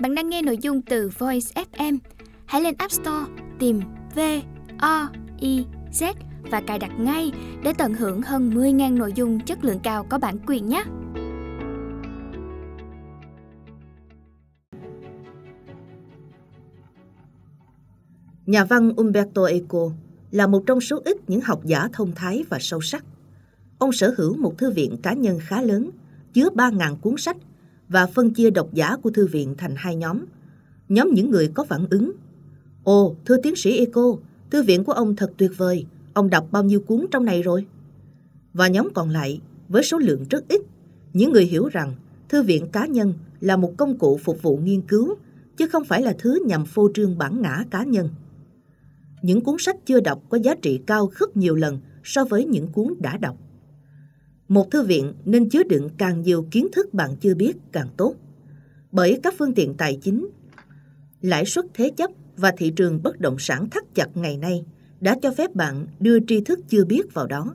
Bạn đang nghe nội dung từ Voice FM. Hãy lên App Store tìm V O I Z và cài đặt ngay để tận hưởng hơn 10.000 nội dung chất lượng cao có bản quyền nhé. Nhà văn Umberto Eco là một trong số ít những học giả thông thái và sâu sắc. Ông sở hữu một thư viện cá nhân khá lớn, chứa 3.000 cuốn sách và phân chia độc giả của thư viện thành hai nhóm. Nhóm những người có phản ứng. Ồ, thưa tiến sĩ Eco, thư viện của ông thật tuyệt vời. Ông đọc bao nhiêu cuốn trong này rồi? Và nhóm còn lại, với số lượng rất ít, những người hiểu rằng thư viện cá nhân là một công cụ phục vụ nghiên cứu, chứ không phải là thứ nhằm phô trương bản ngã cá nhân. Những cuốn sách chưa đọc có giá trị cao gấp nhiều lần so với những cuốn đã đọc một thư viện nên chứa đựng càng nhiều kiến thức bạn chưa biết càng tốt. Bởi các phương tiện tài chính, lãi suất thế chấp và thị trường bất động sản thắt chặt ngày nay đã cho phép bạn đưa tri thức chưa biết vào đó.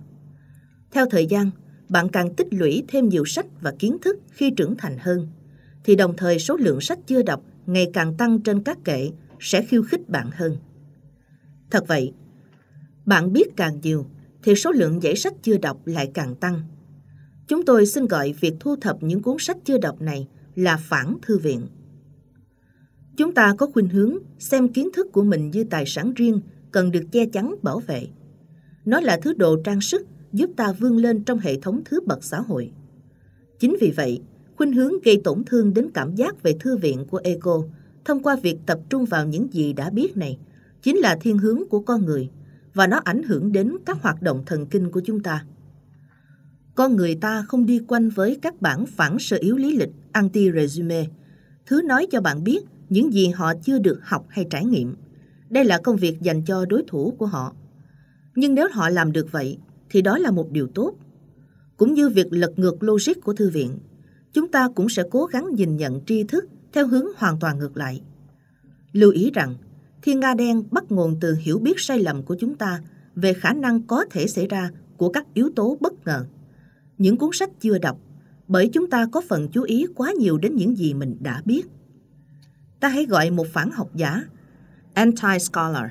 Theo thời gian, bạn càng tích lũy thêm nhiều sách và kiến thức khi trưởng thành hơn, thì đồng thời số lượng sách chưa đọc ngày càng tăng trên các kệ sẽ khiêu khích bạn hơn. Thật vậy, bạn biết càng nhiều thì số lượng giải sách chưa đọc lại càng tăng – Chúng tôi xin gọi việc thu thập những cuốn sách chưa đọc này là phản thư viện. Chúng ta có khuynh hướng xem kiến thức của mình như tài sản riêng cần được che chắn bảo vệ. Nó là thứ đồ trang sức giúp ta vươn lên trong hệ thống thứ bậc xã hội. Chính vì vậy, khuynh hướng gây tổn thương đến cảm giác về thư viện của ego thông qua việc tập trung vào những gì đã biết này chính là thiên hướng của con người và nó ảnh hưởng đến các hoạt động thần kinh của chúng ta con người ta không đi quanh với các bản phản sở yếu lý lịch anti-resume, thứ nói cho bạn biết những gì họ chưa được học hay trải nghiệm. Đây là công việc dành cho đối thủ của họ. Nhưng nếu họ làm được vậy, thì đó là một điều tốt. Cũng như việc lật ngược logic của thư viện, chúng ta cũng sẽ cố gắng nhìn nhận tri thức theo hướng hoàn toàn ngược lại. Lưu ý rằng, thiên nga đen bắt nguồn từ hiểu biết sai lầm của chúng ta về khả năng có thể xảy ra của các yếu tố bất ngờ những cuốn sách chưa đọc bởi chúng ta có phần chú ý quá nhiều đến những gì mình đã biết. Ta hãy gọi một phản học giả, anti-scholar,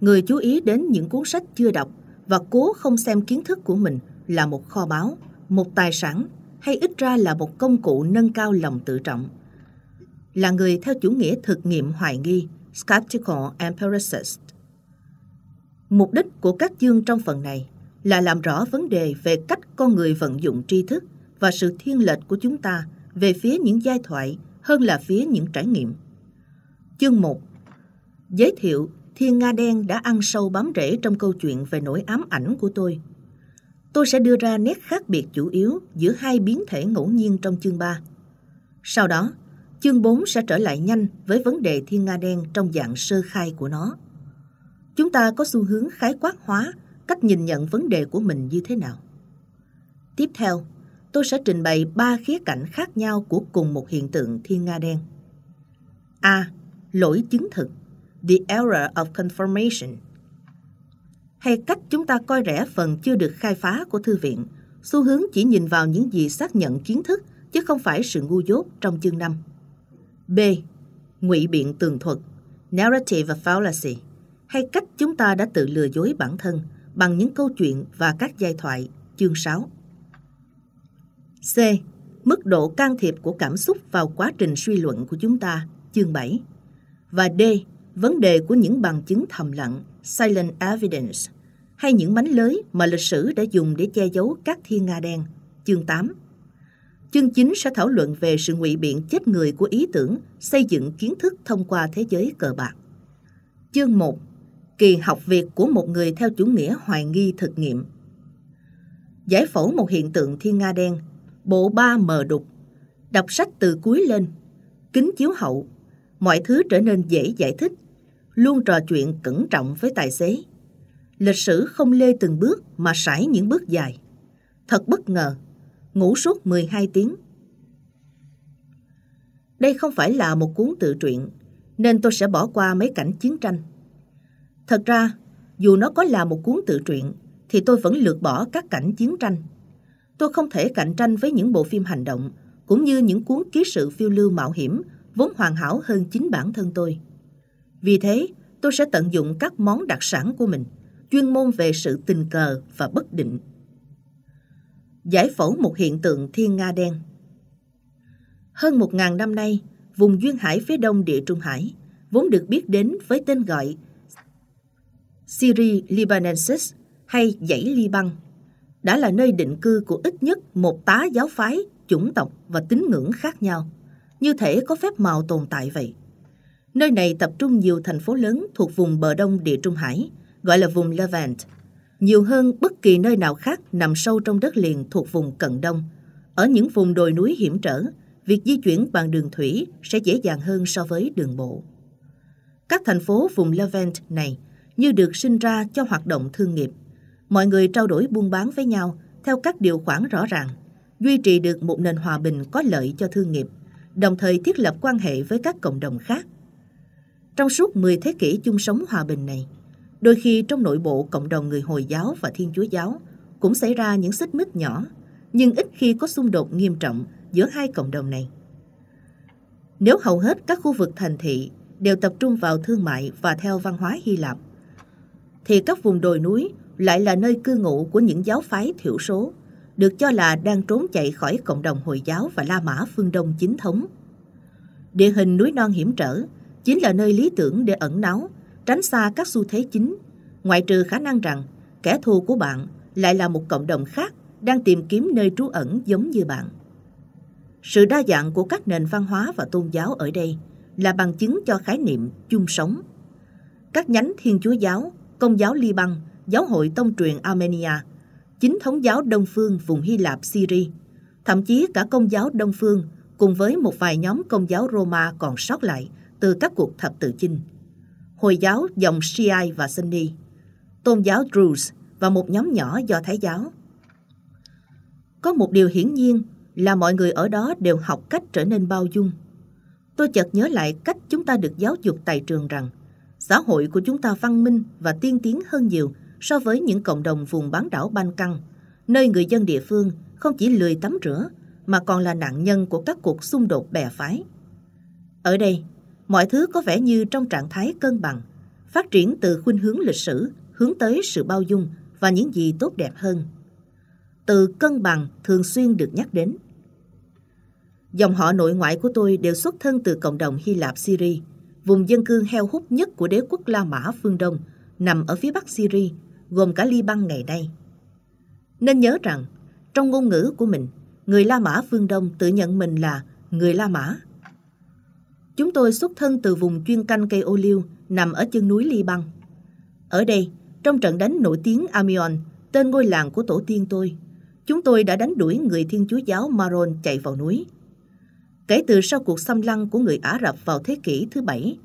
người chú ý đến những cuốn sách chưa đọc và cố không xem kiến thức của mình là một kho báu, một tài sản hay ít ra là một công cụ nâng cao lòng tự trọng. Là người theo chủ nghĩa thực nghiệm hoài nghi, skeptical empiricist. Mục đích của các chương trong phần này – là làm rõ vấn đề về cách con người vận dụng tri thức và sự thiên lệch của chúng ta về phía những giai thoại hơn là phía những trải nghiệm. Chương 1 Giới thiệu Thiên Nga Đen đã ăn sâu bám rễ trong câu chuyện về nỗi ám ảnh của tôi. Tôi sẽ đưa ra nét khác biệt chủ yếu giữa hai biến thể ngẫu nhiên trong chương 3. Sau đó, chương 4 sẽ trở lại nhanh với vấn đề Thiên Nga Đen trong dạng sơ khai của nó. Chúng ta có xu hướng khái quát hóa cách nhìn nhận vấn đề của mình như thế nào. Tiếp theo, tôi sẽ trình bày ba khía cạnh khác nhau của cùng một hiện tượng thiên nga đen. A. Lỗi chứng thực The Error of Confirmation hay cách chúng ta coi rẻ phần chưa được khai phá của thư viện, xu hướng chỉ nhìn vào những gì xác nhận kiến thức chứ không phải sự ngu dốt trong chương 5. B. Ngụy biện tường thuật Narrative fallacy hay cách chúng ta đã tự lừa dối bản thân – bằng những câu chuyện và các giai thoại chương 6. C. Mức độ can thiệp của cảm xúc vào quá trình suy luận của chúng ta chương 7. Và D. Vấn đề của những bằng chứng thầm lặng silent evidence hay những mánh lới mà lịch sử đã dùng để che giấu các thiên nga đen chương 8. Chương 9 sẽ thảo luận về sự ngụy biện chết người của ý tưởng xây dựng kiến thức thông qua thế giới cờ bạc. Chương 1 kỳ học việc của một người theo chủ nghĩa hoài nghi thực nghiệm. Giải phẫu một hiện tượng thiên nga đen, bộ ba mờ đục, đọc sách từ cuối lên, kính chiếu hậu, mọi thứ trở nên dễ giải thích, luôn trò chuyện cẩn trọng với tài xế. Lịch sử không lê từng bước mà sải những bước dài. Thật bất ngờ, ngủ suốt 12 tiếng. Đây không phải là một cuốn tự truyện, nên tôi sẽ bỏ qua mấy cảnh chiến tranh. Thật ra, dù nó có là một cuốn tự truyện, thì tôi vẫn lược bỏ các cảnh chiến tranh. Tôi không thể cạnh tranh với những bộ phim hành động, cũng như những cuốn ký sự phiêu lưu mạo hiểm vốn hoàn hảo hơn chính bản thân tôi. Vì thế, tôi sẽ tận dụng các món đặc sản của mình, chuyên môn về sự tình cờ và bất định. Giải phẫu một hiện tượng thiên nga đen Hơn một ngàn năm nay, vùng Duyên Hải phía đông địa Trung Hải vốn được biết đến với tên gọi Syri Libanensis hay dãy Liban, đã là nơi định cư của ít nhất một tá giáo phái, chủng tộc và tín ngưỡng khác nhau, như thể có phép màu tồn tại vậy. Nơi này tập trung nhiều thành phố lớn thuộc vùng bờ đông địa Trung Hải, gọi là vùng Levant, nhiều hơn bất kỳ nơi nào khác nằm sâu trong đất liền thuộc vùng Cận Đông. Ở những vùng đồi núi hiểm trở, việc di chuyển bằng đường thủy sẽ dễ dàng hơn so với đường bộ. Các thành phố vùng Levant này – như được sinh ra cho hoạt động thương nghiệp. Mọi người trao đổi buôn bán với nhau theo các điều khoản rõ ràng, duy trì được một nền hòa bình có lợi cho thương nghiệp, đồng thời thiết lập quan hệ với các cộng đồng khác. Trong suốt 10 thế kỷ chung sống hòa bình này, đôi khi trong nội bộ cộng đồng người Hồi giáo và Thiên Chúa giáo cũng xảy ra những xích mích nhỏ, nhưng ít khi có xung đột nghiêm trọng giữa hai cộng đồng này. Nếu hầu hết các khu vực thành thị đều tập trung vào thương mại và theo văn hóa Hy Lạp, thì các vùng đồi núi lại là nơi cư ngụ của những giáo phái thiểu số, được cho là đang trốn chạy khỏi cộng đồng Hồi giáo và La Mã phương Đông chính thống. Địa hình núi non hiểm trở chính là nơi lý tưởng để ẩn náu, tránh xa các xu thế chính, ngoại trừ khả năng rằng kẻ thù của bạn lại là một cộng đồng khác đang tìm kiếm nơi trú ẩn giống như bạn. Sự đa dạng của các nền văn hóa và tôn giáo ở đây là bằng chứng cho khái niệm chung sống. Các nhánh Thiên Chúa giáo Công giáo Liban, Giáo hội Tông truyền Armenia, chính thống giáo Đông Phương vùng Hy Lạp Syria, thậm chí cả Công giáo Đông Phương cùng với một vài nhóm Công giáo Roma còn sót lại từ các cuộc thập tự chinh. Hồi giáo dòng Shiite và Sunni, tôn giáo Druze và một nhóm nhỏ do Thái giáo. Có một điều hiển nhiên là mọi người ở đó đều học cách trở nên bao dung. Tôi chợt nhớ lại cách chúng ta được giáo dục tại trường rằng Xã hội của chúng ta văn minh và tiên tiến hơn nhiều so với những cộng đồng vùng bán đảo Ban Căng, nơi người dân địa phương không chỉ lười tắm rửa mà còn là nạn nhân của các cuộc xung đột bè phái. Ở đây, mọi thứ có vẻ như trong trạng thái cân bằng, phát triển từ khuynh hướng lịch sử hướng tới sự bao dung và những gì tốt đẹp hơn. Từ cân bằng thường xuyên được nhắc đến. Dòng họ nội ngoại của tôi đều xuất thân từ cộng đồng Hy Lạp Syria vùng dân cư heo hút nhất của đế quốc La Mã phương Đông, nằm ở phía bắc Syria, gồm cả Liban ngày nay. Nên nhớ rằng, trong ngôn ngữ của mình, người La Mã phương Đông tự nhận mình là người La Mã. Chúng tôi xuất thân từ vùng chuyên canh cây ô liu nằm ở chân núi Liban. Ở đây, trong trận đánh nổi tiếng Amion, tên ngôi làng của tổ tiên tôi, chúng tôi đã đánh đuổi người thiên chúa giáo Maron chạy vào núi – Kể từ sau cuộc xâm lăng của người Ả Rập vào thế kỷ thứ bảy,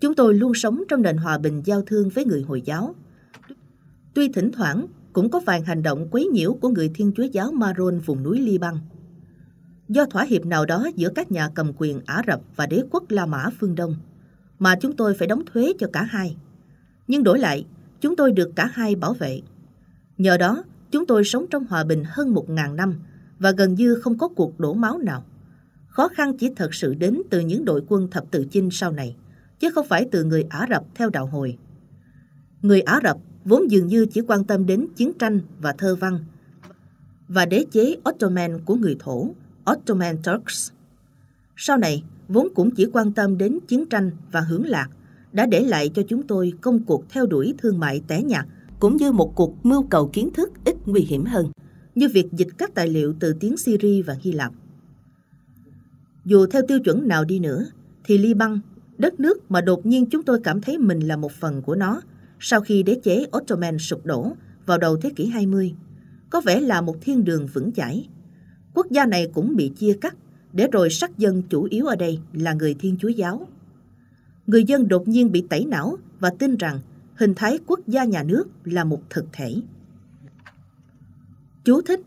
chúng tôi luôn sống trong nền hòa bình giao thương với người Hồi giáo. Tuy thỉnh thoảng cũng có vài hành động quấy nhiễu của người Thiên Chúa giáo Maron vùng núi Liban. Do thỏa hiệp nào đó giữa các nhà cầm quyền Ả Rập và đế quốc La Mã phương Đông, mà chúng tôi phải đóng thuế cho cả hai. Nhưng đổi lại, chúng tôi được cả hai bảo vệ. Nhờ đó, chúng tôi sống trong hòa bình hơn một ngàn năm và gần như không có cuộc đổ máu nào khó khăn chỉ thật sự đến từ những đội quân thập tự chinh sau này, chứ không phải từ người Ả Rập theo đạo hồi. Người Ả Rập vốn dường như chỉ quan tâm đến chiến tranh và thơ văn, và đế chế Ottoman của người Thổ, Ottoman Turks. Sau này, vốn cũng chỉ quan tâm đến chiến tranh và hưởng lạc, đã để lại cho chúng tôi công cuộc theo đuổi thương mại té nhạt, cũng như một cuộc mưu cầu kiến thức ít nguy hiểm hơn, như việc dịch các tài liệu từ tiếng Syria và Hy Lạp. Dù theo tiêu chuẩn nào đi nữa, thì Liban, đất nước mà đột nhiên chúng tôi cảm thấy mình là một phần của nó, sau khi đế chế Ottoman sụp đổ vào đầu thế kỷ 20, có vẻ là một thiên đường vững chãi. Quốc gia này cũng bị chia cắt, để rồi sắc dân chủ yếu ở đây là người Thiên Chúa Giáo. Người dân đột nhiên bị tẩy não và tin rằng hình thái quốc gia nhà nước là một thực thể. Chú thích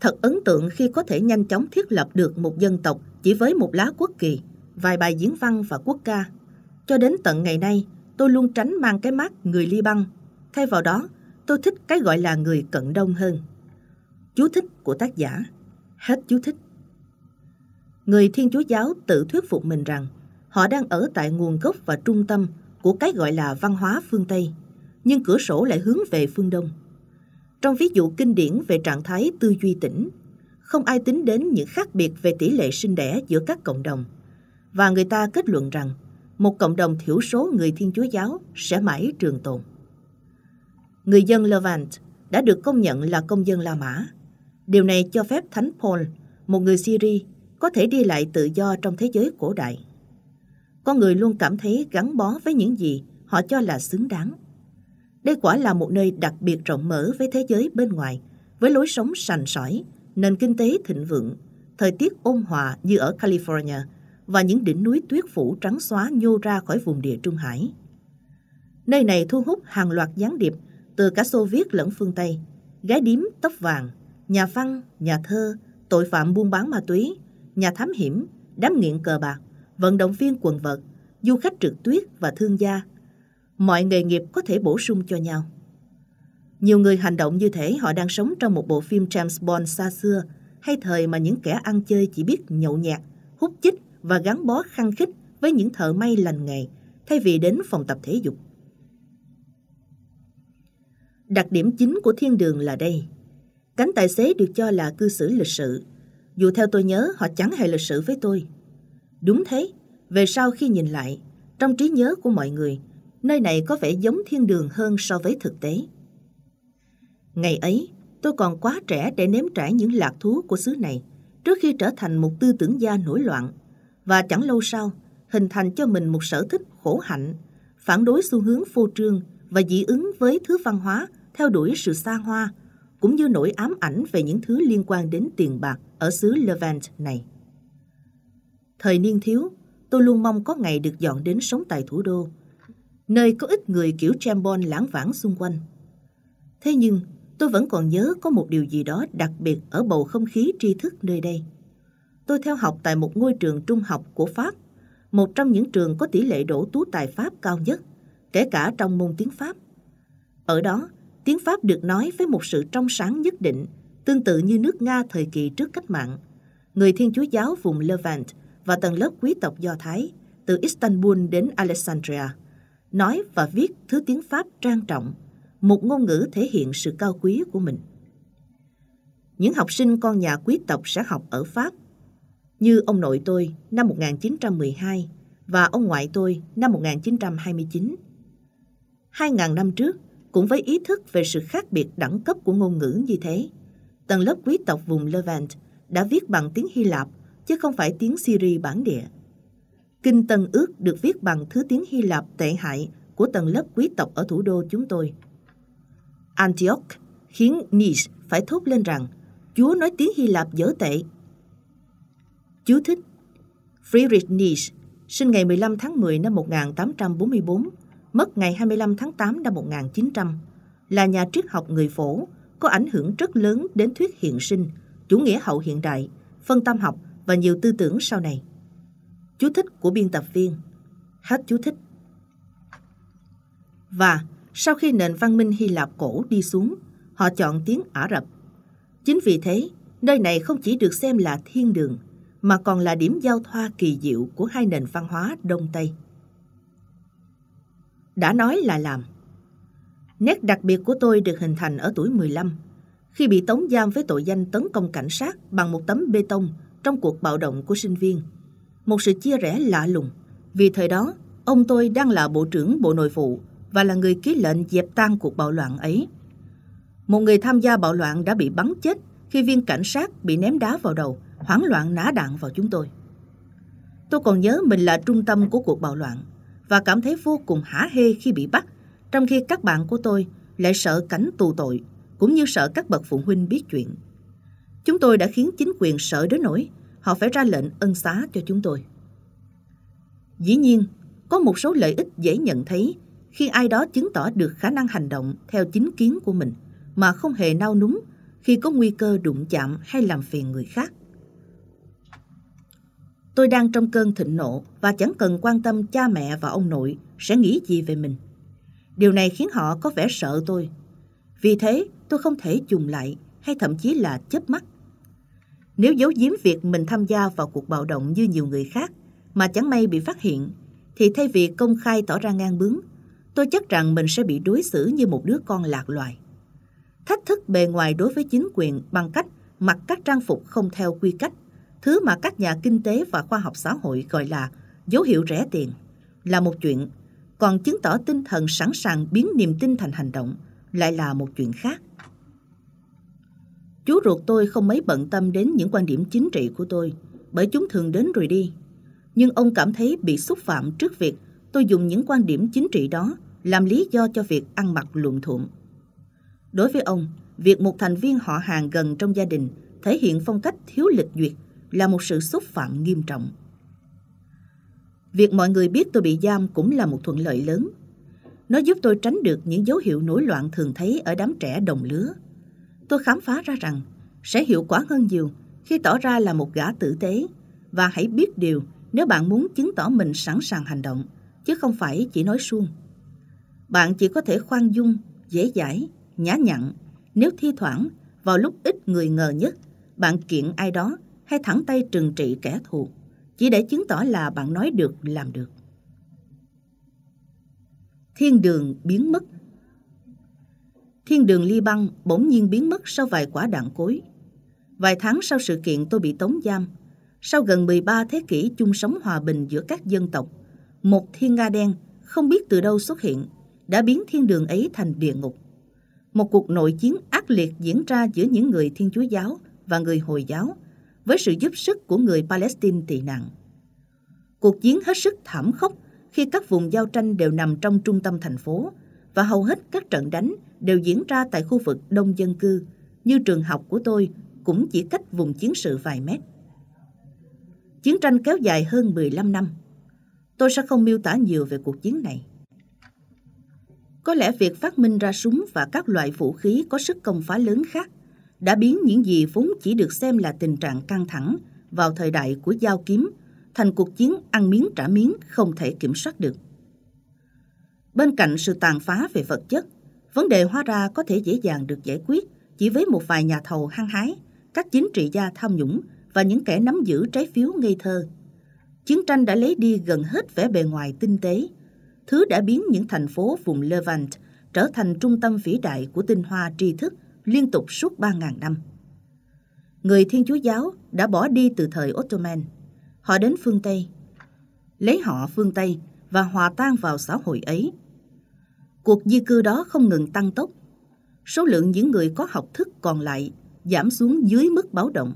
Thật ấn tượng khi có thể nhanh chóng thiết lập được một dân tộc chỉ với một lá quốc kỳ, vài bài diễn văn và quốc ca. Cho đến tận ngày nay, tôi luôn tránh mang cái mác người Liban. Thay vào đó, tôi thích cái gọi là người cận đông hơn. Chú thích của tác giả. Hết chú thích. Người Thiên Chúa Giáo tự thuyết phục mình rằng họ đang ở tại nguồn gốc và trung tâm của cái gọi là văn hóa phương Tây, nhưng cửa sổ lại hướng về phương Đông. Trong ví dụ kinh điển về trạng thái tư duy tỉnh, không ai tính đến những khác biệt về tỷ lệ sinh đẻ giữa các cộng đồng. Và người ta kết luận rằng một cộng đồng thiểu số người Thiên Chúa giáo sẽ mãi trường tồn. Người dân Levant đã được công nhận là công dân La Mã. Điều này cho phép Thánh Paul, một người Syri, có thể đi lại tự do trong thế giới cổ đại. Con người luôn cảm thấy gắn bó với những gì họ cho là xứng đáng. Đây quả là một nơi đặc biệt rộng mở với thế giới bên ngoài, với lối sống sành sỏi, nền kinh tế thịnh vượng, thời tiết ôn hòa như ở California và những đỉnh núi tuyết phủ trắng xóa nhô ra khỏi vùng địa Trung Hải. Nơi này thu hút hàng loạt gián điệp từ cả Xô Viết lẫn phương Tây, gái điếm tóc vàng, nhà văn, nhà thơ, tội phạm buôn bán ma túy, nhà thám hiểm, đám nghiện cờ bạc, vận động viên quần vợt, du khách trượt tuyết và thương gia. Mọi nghề nghiệp có thể bổ sung cho nhau. Nhiều người hành động như thế họ đang sống trong một bộ phim James Bond xa xưa, hay thời mà những kẻ ăn chơi chỉ biết nhậu nhạt, hút chích và gắn bó khăng khít với những thợ may lành nghề, thay vì đến phòng tập thể dục. Đặc điểm chính của thiên đường là đây. Cánh tài xế được cho là cư xử lịch sự. Dù theo tôi nhớ, họ chẳng hề lịch sự với tôi. Đúng thế, về sau khi nhìn lại, trong trí nhớ của mọi người, nơi này có vẻ giống thiên đường hơn so với thực tế. Ngày ấy, tôi còn quá trẻ để nếm trải những lạc thú của xứ này trước khi trở thành một tư tưởng gia nổi loạn và chẳng lâu sau hình thành cho mình một sở thích khổ hạnh phản đối xu hướng phô trương và dị ứng với thứ văn hóa theo đuổi sự xa hoa cũng như nỗi ám ảnh về những thứ liên quan đến tiền bạc ở xứ Levant này. Thời niên thiếu, tôi luôn mong có ngày được dọn đến sống tại thủ đô, nơi có ít người kiểu Chambon lãng vãng xung quanh. Thế nhưng, tôi vẫn còn nhớ có một điều gì đó đặc biệt ở bầu không khí tri thức nơi đây. Tôi theo học tại một ngôi trường trung học của Pháp, một trong những trường có tỷ lệ đổ tú tài Pháp cao nhất, kể cả trong môn tiếng Pháp. Ở đó, tiếng Pháp được nói với một sự trong sáng nhất định, tương tự như nước Nga thời kỳ trước cách mạng. Người Thiên Chúa giáo vùng Levant và tầng lớp quý tộc Do Thái từ Istanbul đến Alexandria nói và viết thứ tiếng Pháp trang trọng một ngôn ngữ thể hiện sự cao quý của mình. Những học sinh con nhà quý tộc sẽ học ở Pháp, như ông nội tôi năm 1912 và ông ngoại tôi năm 1929. Hai ngàn năm trước, cũng với ý thức về sự khác biệt đẳng cấp của ngôn ngữ như thế, tầng lớp quý tộc vùng Levant đã viết bằng tiếng Hy Lạp chứ không phải tiếng Syri bản địa. Kinh Tân Ước được viết bằng thứ tiếng Hy Lạp tệ hại của tầng lớp quý tộc ở thủ đô chúng tôi – Antioch khiến Nis phải thốt lên rằng Chúa nói tiếng Hy Lạp dở tệ. Chú thích Friedrich Nietzsche sinh ngày 15 tháng 10 năm 1844, mất ngày 25 tháng 8 năm 1900, là nhà triết học người phổ, có ảnh hưởng rất lớn đến thuyết hiện sinh, chủ nghĩa hậu hiện đại, phân tâm học và nhiều tư tưởng sau này. Chú thích của biên tập viên. Hết chú thích. Và sau khi nền văn minh Hy Lạp cổ đi xuống, họ chọn tiếng Ả Rập. Chính vì thế, nơi này không chỉ được xem là thiên đường, mà còn là điểm giao thoa kỳ diệu của hai nền văn hóa Đông Tây. Đã nói là làm. Nét đặc biệt của tôi được hình thành ở tuổi 15, khi bị tống giam với tội danh tấn công cảnh sát bằng một tấm bê tông trong cuộc bạo động của sinh viên. Một sự chia rẽ lạ lùng, vì thời đó, ông tôi đang là Bộ trưởng Bộ Nội vụ và là người ký lệnh dẹp tan cuộc bạo loạn ấy. Một người tham gia bạo loạn đã bị bắn chết khi viên cảnh sát bị ném đá vào đầu, hoảng loạn nã đạn vào chúng tôi. Tôi còn nhớ mình là trung tâm của cuộc bạo loạn và cảm thấy vô cùng hả hê khi bị bắt, trong khi các bạn của tôi lại sợ cảnh tù tội, cũng như sợ các bậc phụ huynh biết chuyện. Chúng tôi đã khiến chính quyền sợ đến nỗi họ phải ra lệnh ân xá cho chúng tôi. Dĩ nhiên, có một số lợi ích dễ nhận thấy khi ai đó chứng tỏ được khả năng hành động theo chính kiến của mình mà không hề nao núng khi có nguy cơ đụng chạm hay làm phiền người khác. Tôi đang trong cơn thịnh nộ và chẳng cần quan tâm cha mẹ và ông nội sẽ nghĩ gì về mình. Điều này khiến họ có vẻ sợ tôi. Vì thế, tôi không thể chùm lại hay thậm chí là chớp mắt. Nếu giấu giếm việc mình tham gia vào cuộc bạo động như nhiều người khác mà chẳng may bị phát hiện, thì thay vì công khai tỏ ra ngang bướng, tôi chắc rằng mình sẽ bị đối xử như một đứa con lạc loài. Thách thức bề ngoài đối với chính quyền bằng cách mặc các trang phục không theo quy cách, thứ mà các nhà kinh tế và khoa học xã hội gọi là dấu hiệu rẻ tiền, là một chuyện, còn chứng tỏ tinh thần sẵn sàng biến niềm tin thành hành động lại là một chuyện khác. Chú ruột tôi không mấy bận tâm đến những quan điểm chính trị của tôi, bởi chúng thường đến rồi đi. Nhưng ông cảm thấy bị xúc phạm trước việc tôi dùng những quan điểm chính trị đó làm lý do cho việc ăn mặc luộm thuộm. Đối với ông, việc một thành viên họ hàng gần trong gia đình thể hiện phong cách thiếu lịch duyệt là một sự xúc phạm nghiêm trọng. Việc mọi người biết tôi bị giam cũng là một thuận lợi lớn. Nó giúp tôi tránh được những dấu hiệu nổi loạn thường thấy ở đám trẻ đồng lứa. Tôi khám phá ra rằng sẽ hiệu quả hơn nhiều khi tỏ ra là một gã tử tế và hãy biết điều nếu bạn muốn chứng tỏ mình sẵn sàng hành động chứ không phải chỉ nói suông bạn chỉ có thể khoan dung, dễ dãi, nhã nhặn. Nếu thi thoảng, vào lúc ít người ngờ nhất, bạn kiện ai đó hay thẳng tay trừng trị kẻ thù, chỉ để chứng tỏ là bạn nói được làm được. Thiên đường biến mất Thiên đường ly băng bỗng nhiên biến mất sau vài quả đạn cối. Vài tháng sau sự kiện tôi bị tống giam, sau gần 13 thế kỷ chung sống hòa bình giữa các dân tộc, một thiên nga đen không biết từ đâu xuất hiện đã biến thiên đường ấy thành địa ngục. Một cuộc nội chiến ác liệt diễn ra giữa những người Thiên Chúa giáo và người Hồi giáo với sự giúp sức của người Palestine tị nạn. Cuộc chiến hết sức thảm khốc khi các vùng giao tranh đều nằm trong trung tâm thành phố và hầu hết các trận đánh đều diễn ra tại khu vực đông dân cư, như trường học của tôi cũng chỉ cách vùng chiến sự vài mét. Chiến tranh kéo dài hơn 15 năm. Tôi sẽ không miêu tả nhiều về cuộc chiến này. Có lẽ việc phát minh ra súng và các loại vũ khí có sức công phá lớn khác đã biến những gì vốn chỉ được xem là tình trạng căng thẳng vào thời đại của giao kiếm thành cuộc chiến ăn miếng trả miếng không thể kiểm soát được. Bên cạnh sự tàn phá về vật chất, vấn đề hóa ra có thể dễ dàng được giải quyết chỉ với một vài nhà thầu hăng hái, các chính trị gia tham nhũng và những kẻ nắm giữ trái phiếu ngây thơ. Chiến tranh đã lấy đi gần hết vẻ bề ngoài tinh tế, thứ đã biến những thành phố vùng Levant trở thành trung tâm vĩ đại của tinh hoa tri thức liên tục suốt 3.000 năm. Người Thiên Chúa Giáo đã bỏ đi từ thời Ottoman. Họ đến phương Tây, lấy họ phương Tây và hòa tan vào xã hội ấy. Cuộc di cư đó không ngừng tăng tốc. Số lượng những người có học thức còn lại giảm xuống dưới mức báo động.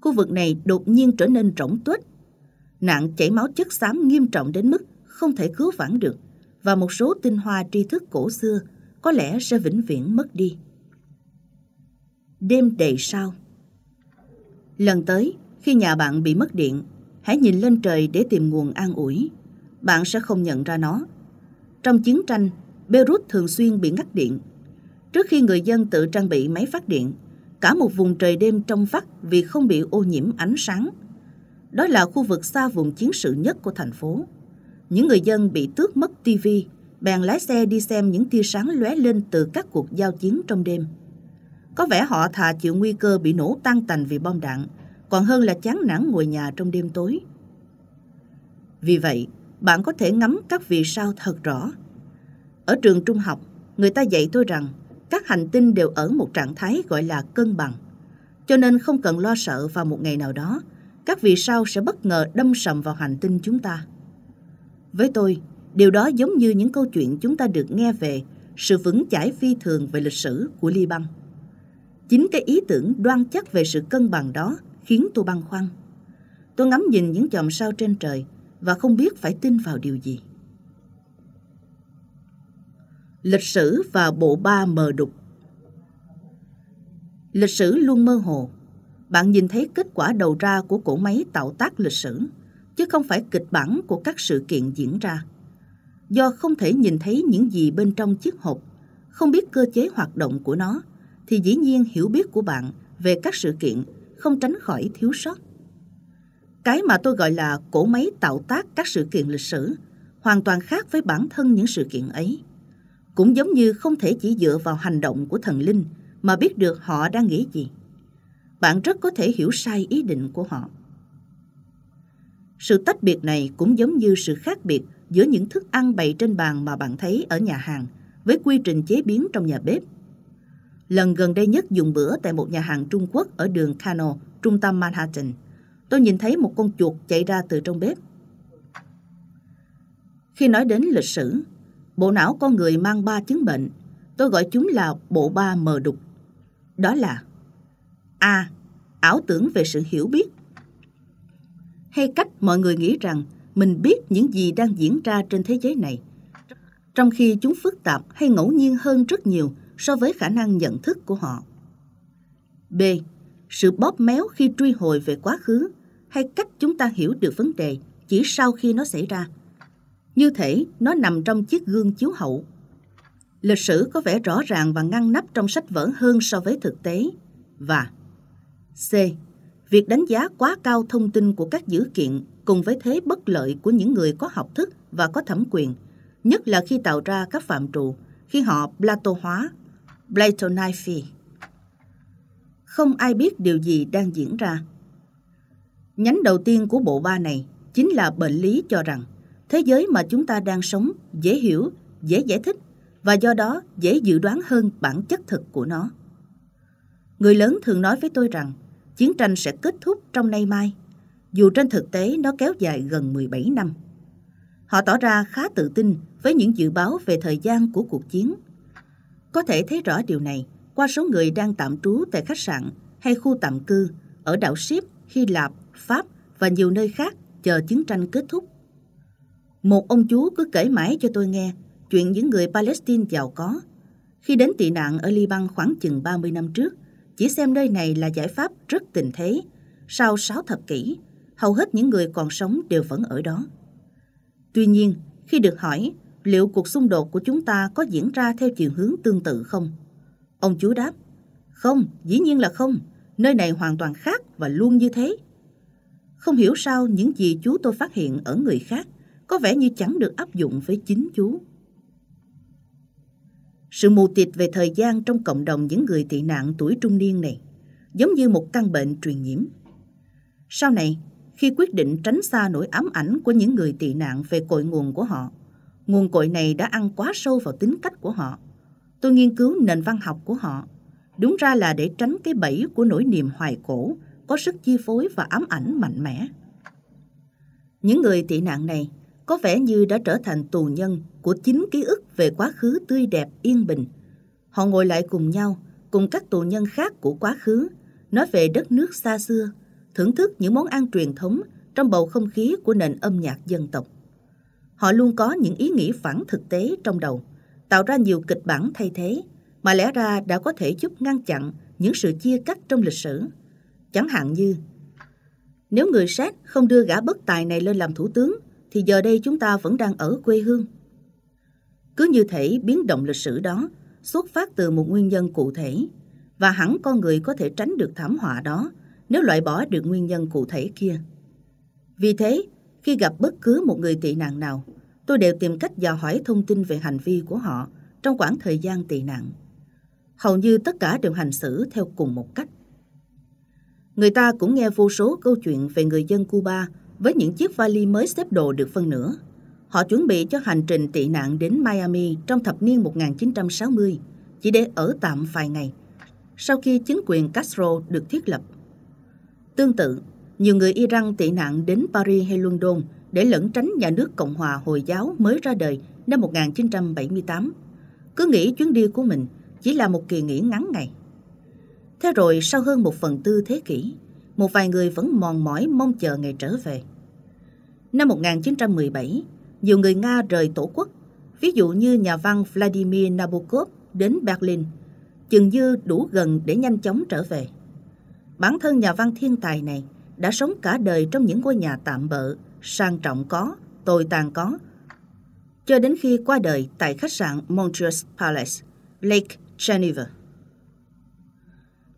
Khu vực này đột nhiên trở nên rỗng tuếch. Nạn chảy máu chất xám nghiêm trọng đến mức không thể cứu vãn được và một số tinh hoa tri thức cổ xưa có lẽ sẽ vĩnh viễn mất đi. Đêm đầy sao Lần tới, khi nhà bạn bị mất điện, hãy nhìn lên trời để tìm nguồn an ủi. Bạn sẽ không nhận ra nó. Trong chiến tranh, Beirut thường xuyên bị ngắt điện. Trước khi người dân tự trang bị máy phát điện, cả một vùng trời đêm trong vắt vì không bị ô nhiễm ánh sáng. Đó là khu vực xa vùng chiến sự nhất của thành phố những người dân bị tước mất tivi bèn lái xe đi xem những tia sáng lóe lên từ các cuộc giao chiến trong đêm. Có vẻ họ thà chịu nguy cơ bị nổ tan tành vì bom đạn, còn hơn là chán nản ngồi nhà trong đêm tối. Vì vậy, bạn có thể ngắm các vì sao thật rõ. Ở trường trung học, người ta dạy tôi rằng các hành tinh đều ở một trạng thái gọi là cân bằng. Cho nên không cần lo sợ vào một ngày nào đó, các vì sao sẽ bất ngờ đâm sầm vào hành tinh chúng ta. Với tôi, điều đó giống như những câu chuyện chúng ta được nghe về sự vững chãi phi thường về lịch sử của Liban. Chính cái ý tưởng đoan chắc về sự cân bằng đó khiến tôi băn khoăn. Tôi ngắm nhìn những chòm sao trên trời và không biết phải tin vào điều gì. Lịch sử và bộ ba mờ đục Lịch sử luôn mơ hồ. Bạn nhìn thấy kết quả đầu ra của cỗ máy tạo tác lịch sử – chứ không phải kịch bản của các sự kiện diễn ra. Do không thể nhìn thấy những gì bên trong chiếc hộp, không biết cơ chế hoạt động của nó, thì dĩ nhiên hiểu biết của bạn về các sự kiện không tránh khỏi thiếu sót. Cái mà tôi gọi là cổ máy tạo tác các sự kiện lịch sử hoàn toàn khác với bản thân những sự kiện ấy. Cũng giống như không thể chỉ dựa vào hành động của thần linh mà biết được họ đang nghĩ gì. Bạn rất có thể hiểu sai ý định của họ. Sự tách biệt này cũng giống như sự khác biệt giữa những thức ăn bày trên bàn mà bạn thấy ở nhà hàng với quy trình chế biến trong nhà bếp. Lần gần đây nhất dùng bữa tại một nhà hàng Trung Quốc ở đường Cano, trung tâm Manhattan, tôi nhìn thấy một con chuột chạy ra từ trong bếp. Khi nói đến lịch sử, bộ não con người mang ba chứng bệnh, tôi gọi chúng là bộ ba mờ đục. Đó là A. Ảo tưởng về sự hiểu biết hay cách mọi người nghĩ rằng mình biết những gì đang diễn ra trên thế giới này trong khi chúng phức tạp hay ngẫu nhiên hơn rất nhiều so với khả năng nhận thức của họ b sự bóp méo khi truy hồi về quá khứ hay cách chúng ta hiểu được vấn đề chỉ sau khi nó xảy ra như thể nó nằm trong chiếc gương chiếu hậu lịch sử có vẻ rõ ràng và ngăn nắp trong sách vở hơn so với thực tế và c việc đánh giá quá cao thông tin của các dữ kiện cùng với thế bất lợi của những người có học thức và có thẩm quyền, nhất là khi tạo ra các phạm trù, khi họ plato hóa, platoniphy. Không ai biết điều gì đang diễn ra. Nhánh đầu tiên của bộ ba này chính là bệnh lý cho rằng thế giới mà chúng ta đang sống dễ hiểu, dễ giải thích và do đó dễ dự đoán hơn bản chất thực của nó. Người lớn thường nói với tôi rằng chiến tranh sẽ kết thúc trong nay mai, dù trên thực tế nó kéo dài gần 17 năm. Họ tỏ ra khá tự tin với những dự báo về thời gian của cuộc chiến. Có thể thấy rõ điều này qua số người đang tạm trú tại khách sạn hay khu tạm cư ở đảo Ship, Hy Lạp, Pháp và nhiều nơi khác chờ chiến tranh kết thúc. Một ông chú cứ kể mãi cho tôi nghe chuyện những người Palestine giàu có khi đến tị nạn ở Liban khoảng chừng 30 năm trước chỉ xem nơi này là giải pháp rất tình thế. Sau 6 thập kỷ, hầu hết những người còn sống đều vẫn ở đó. Tuy nhiên, khi được hỏi liệu cuộc xung đột của chúng ta có diễn ra theo chiều hướng tương tự không, ông chú đáp, không, dĩ nhiên là không, nơi này hoàn toàn khác và luôn như thế. Không hiểu sao những gì chú tôi phát hiện ở người khác có vẻ như chẳng được áp dụng với chính chú. Sự mù tịt về thời gian trong cộng đồng những người tị nạn tuổi trung niên này giống như một căn bệnh truyền nhiễm. Sau này, khi quyết định tránh xa nỗi ám ảnh của những người tị nạn về cội nguồn của họ, nguồn cội này đã ăn quá sâu vào tính cách của họ. Tôi nghiên cứu nền văn học của họ, đúng ra là để tránh cái bẫy của nỗi niềm hoài cổ có sức chi phối và ám ảnh mạnh mẽ. Những người tị nạn này có vẻ như đã trở thành tù nhân của chính ký ức về quá khứ tươi đẹp yên bình. Họ ngồi lại cùng nhau, cùng các tù nhân khác của quá khứ, nói về đất nước xa xưa, thưởng thức những món ăn truyền thống trong bầu không khí của nền âm nhạc dân tộc. Họ luôn có những ý nghĩ phản thực tế trong đầu, tạo ra nhiều kịch bản thay thế, mà lẽ ra đã có thể giúp ngăn chặn những sự chia cắt trong lịch sử. Chẳng hạn như, nếu người Séc không đưa gã bất tài này lên làm thủ tướng, thì giờ đây chúng ta vẫn đang ở quê hương. Cứ như thể biến động lịch sử đó xuất phát từ một nguyên nhân cụ thể và hẳn con người có thể tránh được thảm họa đó nếu loại bỏ được nguyên nhân cụ thể kia. Vì thế, khi gặp bất cứ một người tị nạn nào, tôi đều tìm cách dò hỏi thông tin về hành vi của họ trong khoảng thời gian tị nạn. Hầu như tất cả đều hành xử theo cùng một cách. Người ta cũng nghe vô số câu chuyện về người dân Cuba với những chiếc vali mới xếp đồ được phân nửa. Họ chuẩn bị cho hành trình tị nạn đến Miami trong thập niên 1960, chỉ để ở tạm vài ngày, sau khi chính quyền Castro được thiết lập. Tương tự, nhiều người Iran tị nạn đến Paris hay London để lẩn tránh nhà nước Cộng hòa Hồi giáo mới ra đời năm 1978. Cứ nghĩ chuyến đi của mình chỉ là một kỳ nghỉ ngắn ngày. Thế rồi sau hơn một phần tư thế kỷ, một vài người vẫn mòn mỏi mong chờ ngày trở về. Năm 1917, nhiều người Nga rời tổ quốc, ví dụ như nhà văn Vladimir Nabokov đến Berlin, chừng như đủ gần để nhanh chóng trở về. Bản thân nhà văn thiên tài này đã sống cả đời trong những ngôi nhà tạm bợ, sang trọng có, tồi tàn có, cho đến khi qua đời tại khách sạn Montreux Palace, Lake Geneva.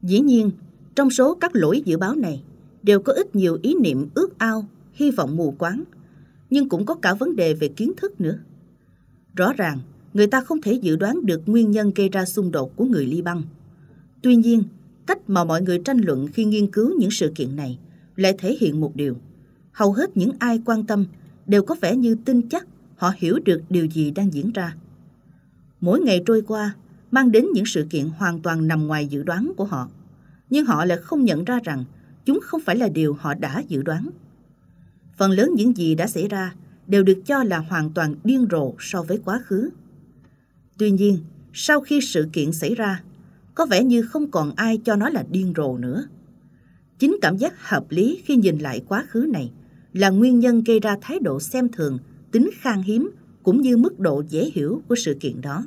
Dĩ nhiên, trong số các lỗi dự báo này, đều có ít nhiều ý niệm ước ao, hy vọng mù quáng, nhưng cũng có cả vấn đề về kiến thức nữa. Rõ ràng, người ta không thể dự đoán được nguyên nhân gây ra xung đột của người Liban. Tuy nhiên, cách mà mọi người tranh luận khi nghiên cứu những sự kiện này lại thể hiện một điều. Hầu hết những ai quan tâm đều có vẻ như tin chắc họ hiểu được điều gì đang diễn ra. Mỗi ngày trôi qua mang đến những sự kiện hoàn toàn nằm ngoài dự đoán của họ nhưng họ lại không nhận ra rằng chúng không phải là điều họ đã dự đoán. Phần lớn những gì đã xảy ra đều được cho là hoàn toàn điên rồ so với quá khứ. Tuy nhiên, sau khi sự kiện xảy ra, có vẻ như không còn ai cho nó là điên rồ nữa. Chính cảm giác hợp lý khi nhìn lại quá khứ này là nguyên nhân gây ra thái độ xem thường, tính khan hiếm cũng như mức độ dễ hiểu của sự kiện đó.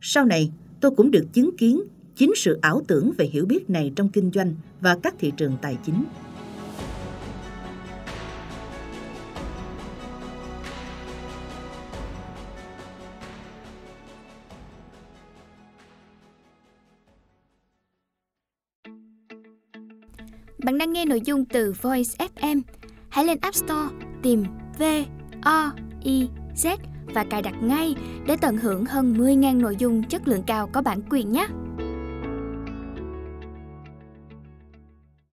Sau này, tôi cũng được chứng kiến chính sự ảo tưởng về hiểu biết này trong kinh doanh và các thị trường tài chính Bạn đang nghe nội dung từ Voice FM. Hãy lên App Store tìm V O I Z và cài đặt ngay để tận hưởng hơn 10.000 nội dung chất lượng cao có bản quyền nhé.